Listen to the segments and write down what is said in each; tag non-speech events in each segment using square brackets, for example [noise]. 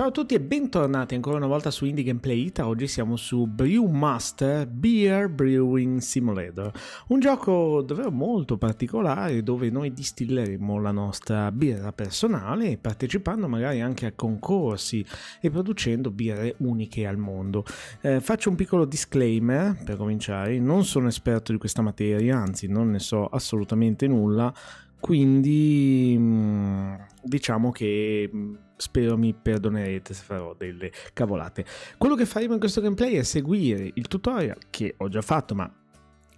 Ciao a tutti e bentornati ancora una volta su Indie Gameplay Ita. Oggi siamo su Brewmaster Beer Brewing Simulator, un gioco davvero molto particolare dove noi distilleremo la nostra birra personale partecipando magari anche a concorsi e producendo birre uniche al mondo. Eh, faccio un piccolo disclaimer per cominciare, non sono esperto di questa materia, anzi non ne so assolutamente nulla, quindi mm, diciamo che mm, spero mi perdonerete se farò delle cavolate. Quello che faremo in questo gameplay è seguire il tutorial che ho già fatto, ma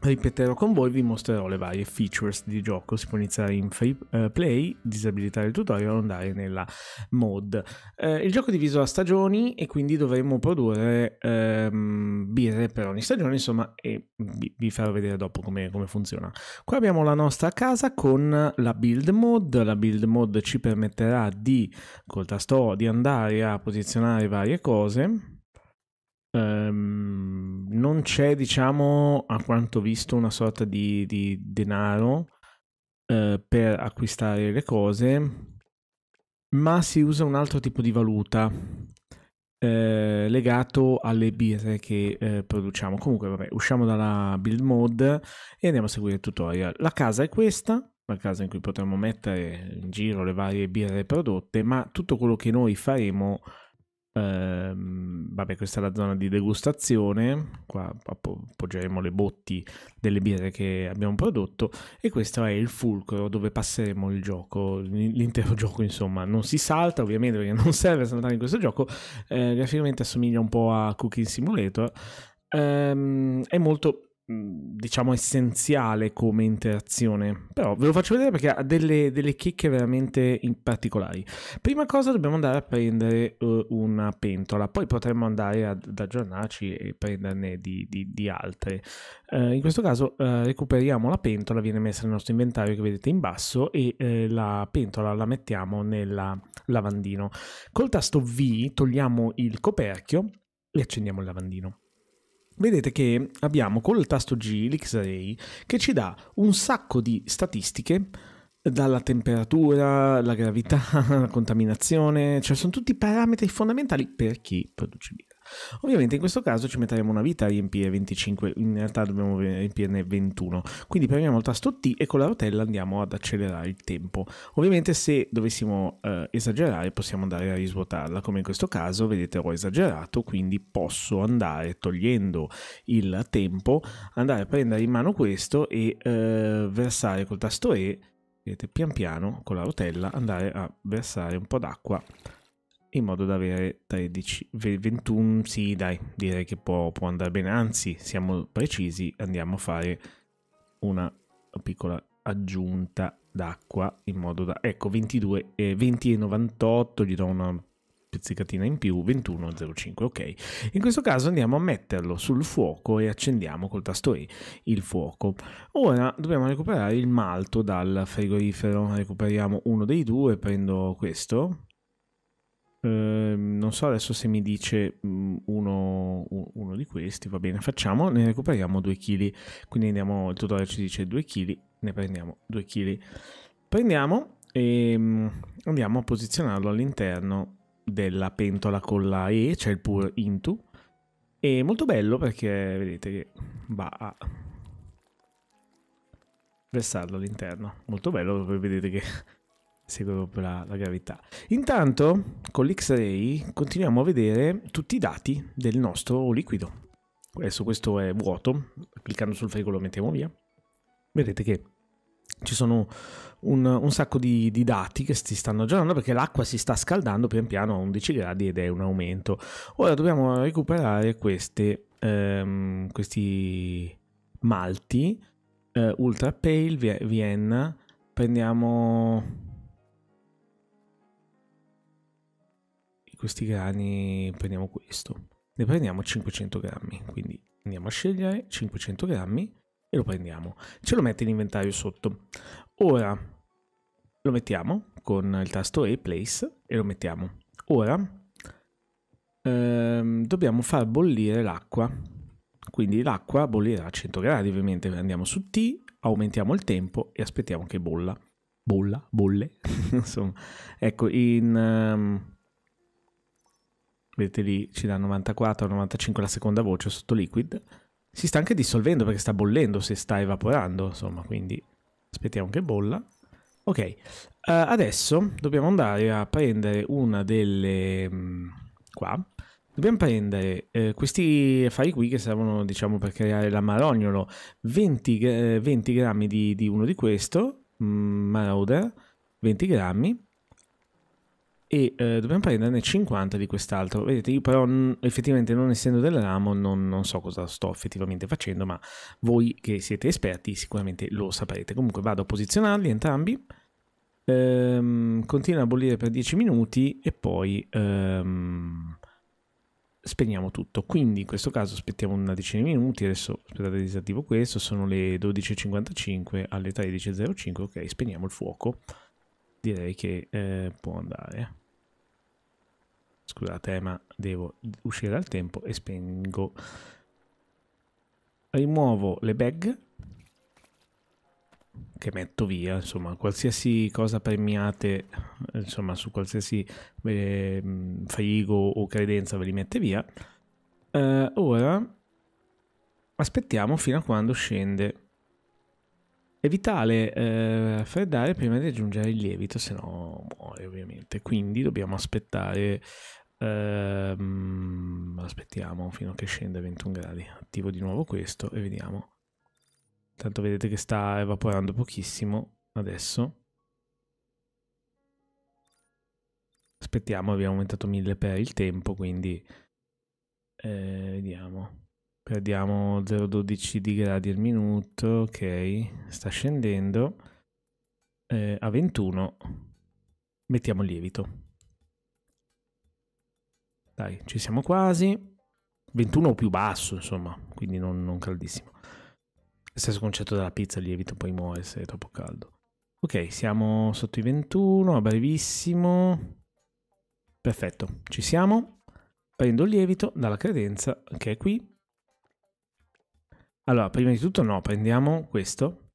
ripeterò con voi, vi mostrerò le varie features di gioco, si può iniziare in free eh, play, disabilitare il tutorial, andare nella mod. Eh, il gioco è diviso a stagioni e quindi dovremo produrre ehm, birre per ogni stagione, insomma, e vi, farò vedere dopo come, come funziona. Qua abbiamo la nostra casa con la build mod, la build mod ci permetterà di, col tasto, di andare a posizionare varie cose. Ehm non c'è, diciamo, a quanto visto, una sorta di, di denaro eh, per acquistare le cose, ma si usa un altro tipo di valuta eh, legato alle birre che eh, produciamo. Comunque, vabbè, usciamo dalla build mode e andiamo a seguire il tutorial. La casa è questa, la casa in cui potremo mettere in giro le varie birre prodotte, ma tutto quello che noi faremo Ehm, vabbè, questa è la zona di degustazione. Qua appoggeremo le botti delle birre che abbiamo prodotto. E questo è il fulcro dove passeremo il gioco, l'intero [laughs] gioco, insomma. Non si salta, ovviamente, perché non serve saltare in questo gioco. Eh, graficamente assomiglia un po' a Cooking Simulator. Ehm, è molto diciamo essenziale come interazione però ve lo faccio vedere perché ha delle, delle chicche veramente particolari prima cosa dobbiamo andare a prendere uh, una pentola poi potremmo andare ad, aggiornarci e prenderne di, di, di altre uh, in questo caso uh, recuperiamo la pentola viene messa nel nostro inventario che vedete in basso e la pentola la mettiamo nel lavandino col tasto V togliamo il coperchio e accendiamo il lavandino vedete che abbiamo con il tasto G l'X-Ray che ci dà un sacco di statistiche dalla temperatura, la gravità, [laughs] la contaminazione, cioè sono tutti parametri fondamentali per chi produce birra. Ovviamente in questo caso ci metteremo una vita a riempire 25, in realtà dobbiamo riempirne 21, quindi premiamo il tasto T e con la rotella andiamo ad accelerare il tempo. Ovviamente se dovessimo eh, esagerare possiamo andare a risvuotarla, come in questo caso vedete ho esagerato, quindi posso andare togliendo il tempo, andare a prendere in mano questo e eh, versare col tasto E, vedete pian piano con la rotella andare a versare un po' d'acqua in modo da avere 13, 21, sì dai, direi che può, può andare bene, anzi siamo precisi, andiamo a fare una piccola aggiunta d'acqua in modo da, ecco 22, eh, 20 e 98, gli do una pizzicatina in più, 21,05, ok. In questo caso andiamo a metterlo sul fuoco e accendiamo col tasto E il fuoco. Ora dobbiamo recuperare il malto dal frigorifero, recuperiamo uno dei due, prendo questo, Ehm, non so adesso se mi dice mhmm, uno, uno, di questi, va bene, facciamo, ne recuperiamo 2 kg, quindi andiamo, il tutorial ci dice 2 kg, ne prendiamo 2 kg, prendiamo e mhmm, andiamo a posizionarlo all'interno della pentola con la E, c'è cioè il pur into, è molto bello perché vedete che va a versarlo all'interno, molto bello, vedete che segue proprio la, la gravità. Intanto con l'X-ray continuiamo a vedere tutti i dati del nostro liquido. Adesso questo è vuoto, cliccando sul frigo lo mettiamo via. Vedete che ci sono un, un sacco di, di, dati che si stanno aggiornando perché l'acqua si sta scaldando pian piano a 11 gradi ed è un aumento. Ora dobbiamo recuperare queste, um, questi malti, uh, Ultra Pale, Vienna, prendiamo questi grani prendiamo questo. Ne prendiamo 500 grammi, quindi andiamo a scegliere 500 grammi e lo prendiamo. Ce lo mette in inventario sotto. Ora lo mettiamo con il tasto A, place, e lo mettiamo. Ora ehm, dobbiamo far bollire l'acqua. Quindi l'acqua bollirà a 100 gradi ovviamente. Andiamo su T, aumentiamo il tempo e aspettiamo che bolla. Bolla, bolle, [laughs] insomma. Ecco, in... Um, vedete lì ci dà 94, 95 la seconda voce sotto liquid, si sta anche dissolvendo perché sta bollendo, se sta evaporando, insomma, quindi aspettiamo che bolla. Ok, uh, adesso dobbiamo andare a prendere una delle... Mh, mm, qua. Dobbiamo prendere eh, questi affari qui che servono, diciamo, per creare l'amarognolo. 20, eh, 20 grammi di, di, uno di questo, mh, mm, marauder, 20 grammi, e eh, dobbiamo prenderne 50 di quest'altro. Vedete, io però n- effettivamente non essendo del ramo non, non, so cosa sto effettivamente facendo, ma voi che siete esperti sicuramente lo saprete. Comunque vado a posizionarli entrambi, ehm, continua a bollire per 10 minuti e poi ehm, spegniamo tutto. Quindi in questo caso aspettiamo una decina di minuti, adesso aspettate disattivo questo, sono le 12.55 alle 13.05, ok, spegniamo il fuoco. Direi che eh, può andare. Scusate, ma devo uscire dal tempo e spengo. Rimuovo le bag che metto via, insomma, qualsiasi cosa premiate, insomma, su qualsiasi eh, faigo o credenza ve li mette via. Eh, ora aspettiamo fino a quando scende è vitale eh, freddare prima di aggiungere il lievito, se no muore ovviamente. Quindi dobbiamo aspettare. Ehm, aspettiamo fino a che scende a 21 gradi. Attivo di nuovo questo e vediamo. Tanto vedete che sta evaporando pochissimo adesso. Aspettiamo, abbiamo aumentato 1000 per il tempo, quindi eh, vediamo perdiamo 0,12 di gradi al minuto, ok, sta scendendo eh, a 21, mettiamo il lievito. Dai, ci siamo quasi. 21 o più basso, insomma, quindi non, non caldissimo. stesso concetto della pizza, il lievito poi muore se è troppo caldo. Ok, siamo sotto i 21, a brevissimo. Perfetto, ci siamo. Prendo il lievito dalla credenza che è qui allora, prima di tutto no, prendiamo questo,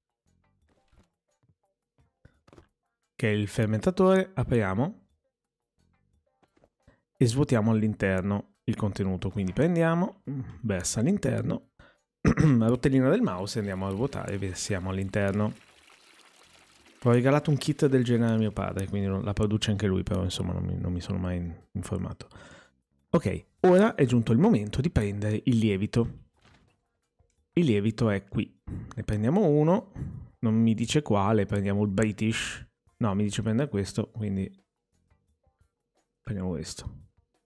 che è il fermentatore, apriamo e svuotiamo all'interno il contenuto. Quindi prendiamo, versa all'interno, [clears throat] rotellina del mouse e andiamo a ruotare e versiamo all'interno. Ho regalato un kit del genere a mio padre, quindi la produce anche lui, però insomma non mi, non mi sono mai informato. Ok, ora è giunto il momento di prendere il lievito. Il lievito è qui. Ne prendiamo uno, non mi dice quale, prendiamo il British. No, mi dice prendere questo, quindi prendiamo questo.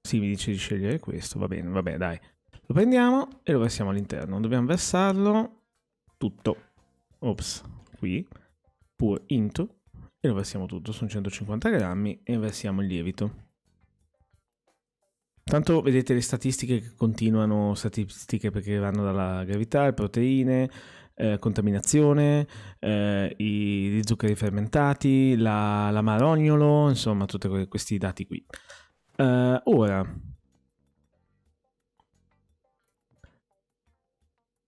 Sì, mi dice di scegliere questo, va bene, va vabbè, dai. Lo prendiamo e lo versiamo all'interno. Dobbiamo versarlo tutto. Ops, qui. Pur into. E lo versiamo tutto, sono 150 grammi e versiamo il lievito. Tanto vedete le statistiche che continuano, statistiche perché vanno dalla gravità, le proteine, eh, contaminazione, eh, i, gli zuccheri fermentati, la, la marognolo, insomma tutti questi dati qui. Uh, ora,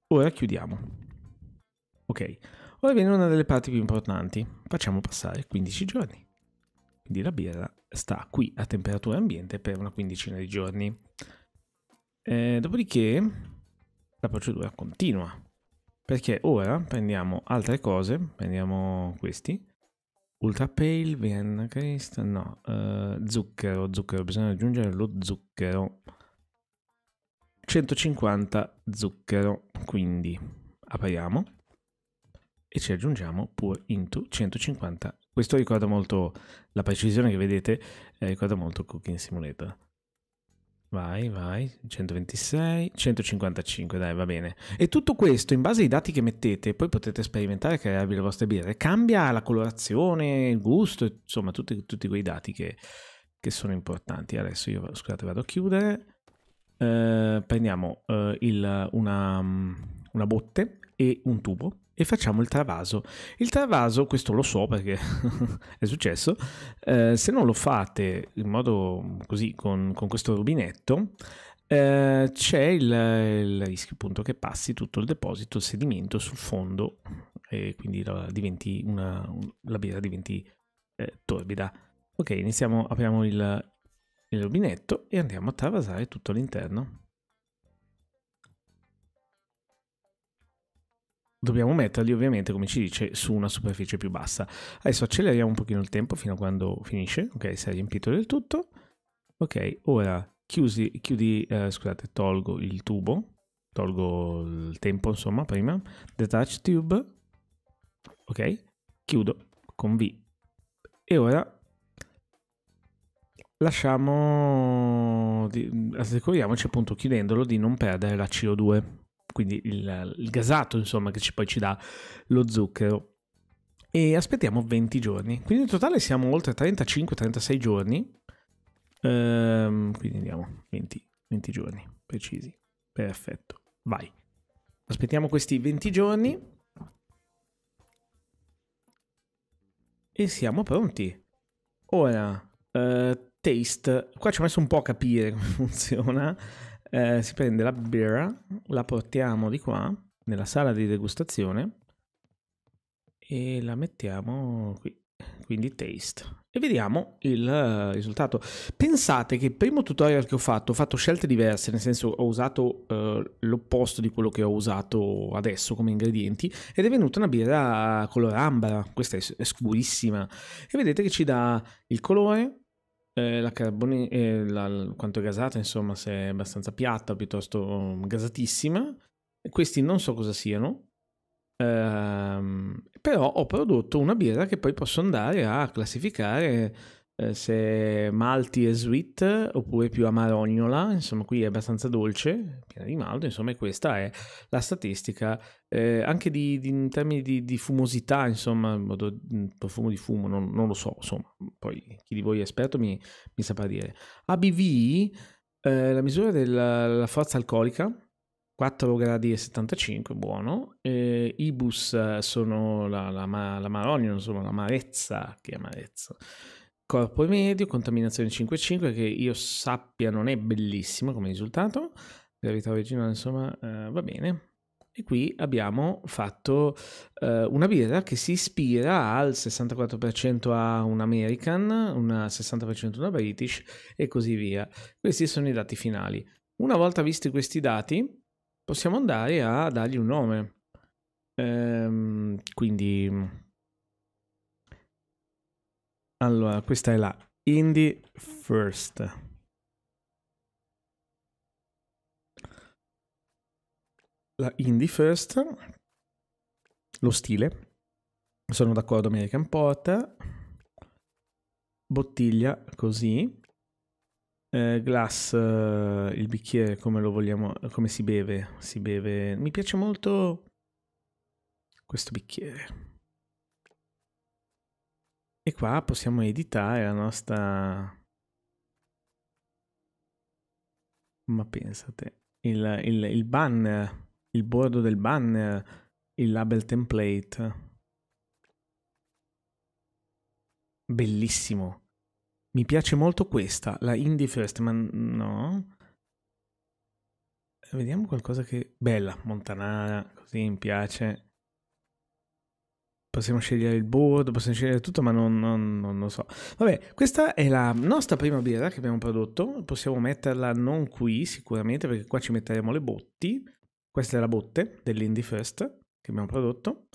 ora chiudiamo. Ok, ora viene una delle parti più importanti. Facciamo passare 15 giorni. Quindi la birra sta qui a temperatura ambiente per una quindicina di giorni. Eh, dopodiché la procedura continua. Perché ora prendiamo altre cose, prendiamo questi, Ultra Pale, Vienna Crest, no, uh, zucchero, zucchero, bisogna aggiungere lo zucchero. 150 zucchero, quindi apriamo e ci aggiungiamo pure into 150 questo ricorda molto la precisione che vedete, eh, ricorda molto Cooking Simulator. Vai, vai, 126, 155, dai, va bene. E tutto questo, in base ai dati che mettete, poi potete sperimentare e crearvi le vostre birre. Cambia la colorazione, il gusto, insomma, tutti, tutti quei dati che, che, sono importanti. Adesso io, scusate, vado a chiudere. Eh, prendiamo eh, il, una, una botte e un tubo e facciamo il travaso. Il travaso, questo lo so perché [laughs] è successo, eh, se non lo fate in modo mm, così con, con questo rubinetto, eh, c'è il, il, rischio appunto che passi tutto il deposito, il sedimento sul fondo e quindi la, diventi una, la birra diventi eh, torbida. Ok, iniziamo, apriamo il, il rubinetto e andiamo a travasare tutto l'interno. dobbiamo metterli ovviamente, come ci dice, su una superficie più bassa. Adesso acceleriamo un pochino il tempo fino a quando finisce, ok, si è riempito del tutto. Ok, ora chiusi, chiudi, eh, scusate, tolgo il tubo, tolgo il tempo insomma prima, detach tube, ok, chiudo con V. E ora lasciamo, assicuriamoci appunto chiudendolo di non perdere la CO2, quindi il, il gasato insomma che ci, poi ci dà lo zucchero e aspettiamo 20 giorni. Quindi in totale siamo oltre 35-36 giorni. Ehm, quindi andiamo 20, 20 giorni precisi. Perfetto, vai. Aspettiamo questi 20 giorni. E siamo pronti. Ora, eh, taste. Qua ci ho messo un po' a capire come [laughs] funziona eh, si prende la birra, la portiamo di qua, nella sala di degustazione, e la mettiamo qui quindi taste e vediamo il eh, risultato pensate che il primo tutorial che ho fatto ho fatto scelte diverse nel senso ho usato eh, l'opposto di quello che ho usato adesso come ingredienti ed è venuta una birra color ambra questa è, è scurissima e vedete che ci dà il colore eh, la carbone, eh, la, quanto è gasata, insomma, se è abbastanza piatta o piuttosto mm, gasatissima. Questi non so cosa siano, ehm, però ho prodotto una birra che poi posso andare a classificare eh, se malti e sweet oppure più amarognola, insomma qui è abbastanza dolce, piena di malto, insomma e questa è la statistica eh, anche di, di, in termini di, di fumosità, insomma modo, mm, profumo di fumo, non, non, lo so, insomma poi chi di voi è esperto mi, mi saprà dire. ABV, eh, la misura della forza alcolica, 4 gradi 75, buono. Eh, Ibus eh, sono la, la, la marogno, insomma, l'amarezza, che amarezza, corpo medio, contaminazione 5,5 che io sappia non è bellissimo come risultato, gravità originale insomma eh, va bene. E qui abbiamo fatto eh, una birra che si ispira al 64% a un American, un 60% una British e così via. Questi sono i dati finali. Una volta visti questi dati possiamo andare a dargli un nome. Ehm, quindi allora, questa è la Indie First. La Indie First, lo stile, sono d'accordo American Porter, bottiglia così, eh, glass, eh, il bicchiere come lo vogliamo, come si beve, si beve, mi piace molto questo bicchiere. E qua possiamo editare la nostra... Ma pensate, il, il, il banner, il bordo del banner, il label template. Bellissimo. Mi piace molto questa, la Indie First, ma no. Vediamo qualcosa che... Bella, Montanara, così mi piace. Possiamo scegliere il board, possiamo scegliere tutto, ma non, non, non, lo so. Vabbè, questa è la nostra prima birra che abbiamo prodotto. Possiamo metterla non qui sicuramente, perché qua ci metteremo le botti. Questa è la botte dell'Indie First che abbiamo prodotto.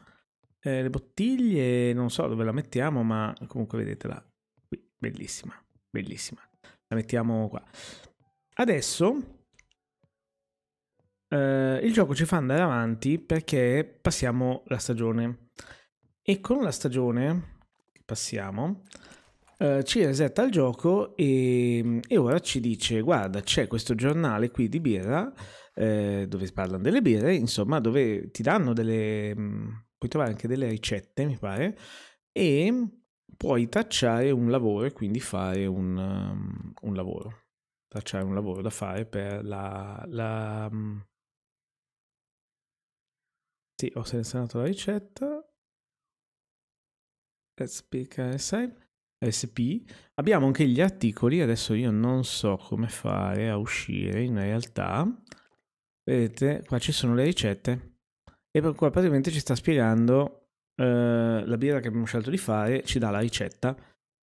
Eh, le bottiglie, non so dove la mettiamo, ma comunque vedetela qui, bellissima, bellissima. La mettiamo qua. Adesso eh, il gioco ci fa andare avanti perché passiamo la stagione. E con la stagione che passiamo, eh, ci resetta il gioco e, e, ora ci dice: Guarda, c'è questo giornale qui di birra eh, dove parlano delle birre, insomma, dove ti danno delle. Mm, puoi trovare anche delle ricette, mi pare, e puoi tracciare un lavoro e quindi fare un, um, un lavoro. Tracciare un lavoro da fare per la. la um... Sì, ho selezionato la ricetta. SP. Abbiamo anche gli articoli, adesso io non so come fare a uscire in realtà. Vedete, qua ci sono le ricette e per qua praticamente ci sta spiegando eh, la birra che abbiamo scelto di fare, ci dà la ricetta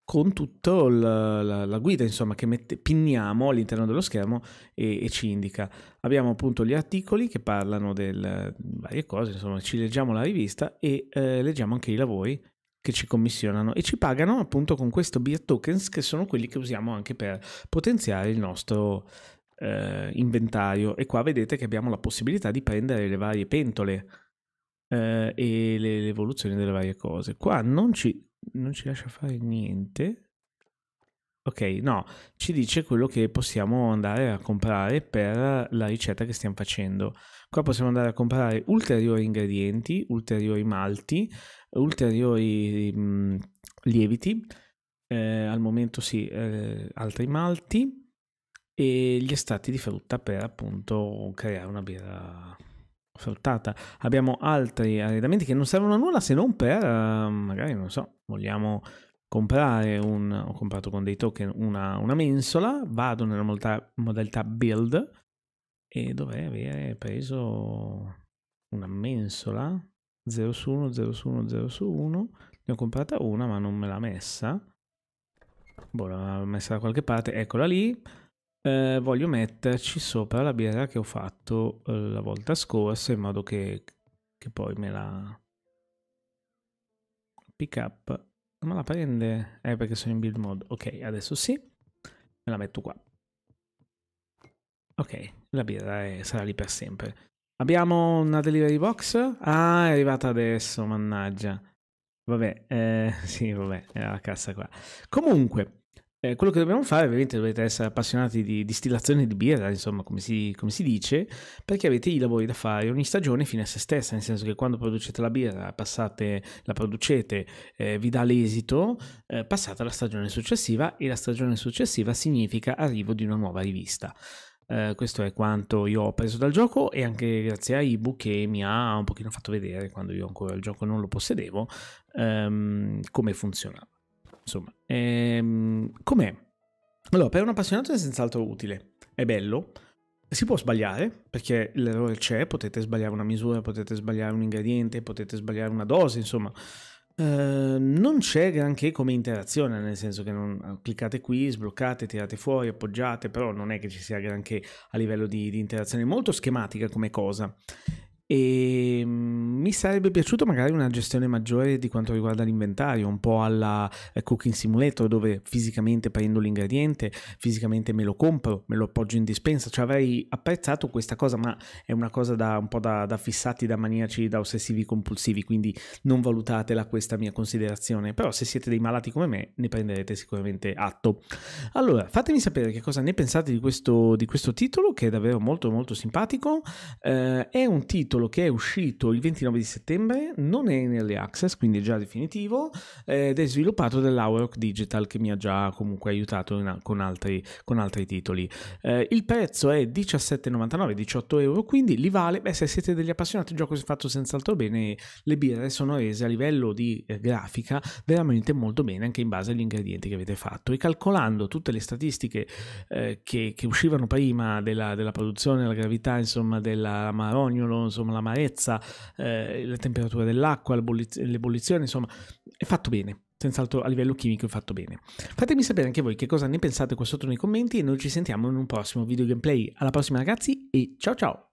con tutta la, la, la, guida insomma che mette, pinniamo all'interno dello schermo e, e, ci indica. Abbiamo appunto gli articoli che parlano del, di varie cose, insomma ci leggiamo la rivista e eh, leggiamo anche i lavori che ci commissionano e ci pagano appunto con questo beer tokens che sono quelli che usiamo anche per potenziare il nostro eh, inventario e qua vedete che abbiamo la possibilità di prendere le varie pentole eh, e le, le evoluzioni delle varie cose. Qua non ci, non ci lascia fare niente. Ok, no, ci dice quello che possiamo andare a comprare per la ricetta che stiamo facendo. Qua possiamo andare a comprare ulteriori ingredienti, ulteriori malti, ulteriori mh, ehm, lieviti, eh, al momento sì, eh, altri malti e gli estratti di frutta per appunto creare una birra fruttata. Abbiamo altri arredamenti che non servono a nulla se non per, uh, magari non so, vogliamo comprare un, ho comprato con dei token una, una mensola, vado nella modalità, modalità build e dovrei avere preso una mensola 0 su 1, 0 su 1, 0 su 1. Ne ho comprata una, ma non me l'ha messa. Boh, l'aveva messa da qualche parte. Eccola lì. Eh, voglio metterci sopra la birra che ho fatto eh, la volta scorsa in modo che, che poi me la pick up. Ma la prende? Eh, perché sono in build mode. Ok, adesso sì. Me la metto qua. Ok, la birra è, sarà lì per sempre. Abbiamo una delivery box? Ah, è arrivata adesso, mannaggia. Vabbè, eh, [laughs] sì, vabbè, è la cassa qua. Comunque, eh, quello che dobbiamo fare, ovviamente dovete essere appassionati di distillazione di birra, insomma, come si, come si, dice, perché avete i lavori da fare ogni stagione fine a se stessa, nel senso che quando producete la birra, passate, la producete, eh, vi dà l'esito, eh, passate alla stagione successiva e la stagione successiva significa arrivo di una nuova rivista. Eh, questo è quanto io ho preso dal gioco e anche grazie a Ibu che mi ha un pochino fatto vedere quando io ancora il gioco non lo possedevo ehm, come funzionava. Insomma, ehm, com'è? Allora, per un appassionato è senz'altro utile, è bello, si può sbagliare, perché l'errore c'è, potete sbagliare una misura, potete sbagliare un ingrediente, potete sbagliare una dose, insomma, Uh, non c'è granché come interazione, nel senso che non, eh, cliccate qui, sbloccate, tirate fuori, appoggiate, però non è che ci sia granché a livello di, di interazione, molto schematica come cosa e ehm, mi sarebbe piaciuto magari una gestione maggiore di quanto riguarda l'inventario, un po' alla eh, Cooking Simulator dove fisicamente prendo l'ingrediente, fisicamente me lo compro, me lo appoggio in dispensa, cioè avrei apprezzato questa cosa, ma è una cosa da, un po' da, da fissati, da maniaci, da ossessivi compulsivi, quindi non valutatela questa mia considerazione, però se siete dei malati come me ne prenderete sicuramente atto. Allora, fatemi sapere che cosa ne pensate di questo, di questo titolo che è davvero molto molto simpatico, eh, è un titolo titolo che è uscito il 29 di settembre, non è in early access, quindi è già definitivo, ed è sviluppato dall'Auroch Digital che mi ha già comunque aiutato in, con, altri, con, altri, titoli. Eh, il prezzo è 17,99, 18 euro, quindi li vale. Beh, se siete degli appassionati, il gioco si è fatto senz'altro bene, le birre sono rese a livello di eh, grafica veramente molto bene anche in base agli ingredienti che avete fatto e calcolando tutte le statistiche eh, che, che, uscivano prima della, della produzione, la gravità, insomma, della Marognolo, insomma, insomma, l'amarezza, eh, le temperature dell'acqua, l'ebollizione, insomma, è fatto bene. Senz'altro a livello chimico è fatto bene. Fatemi sapere anche voi che cosa ne pensate qua sotto nei commenti e noi ci sentiamo in un prossimo video gameplay. Alla prossima ragazzi e ciao ciao!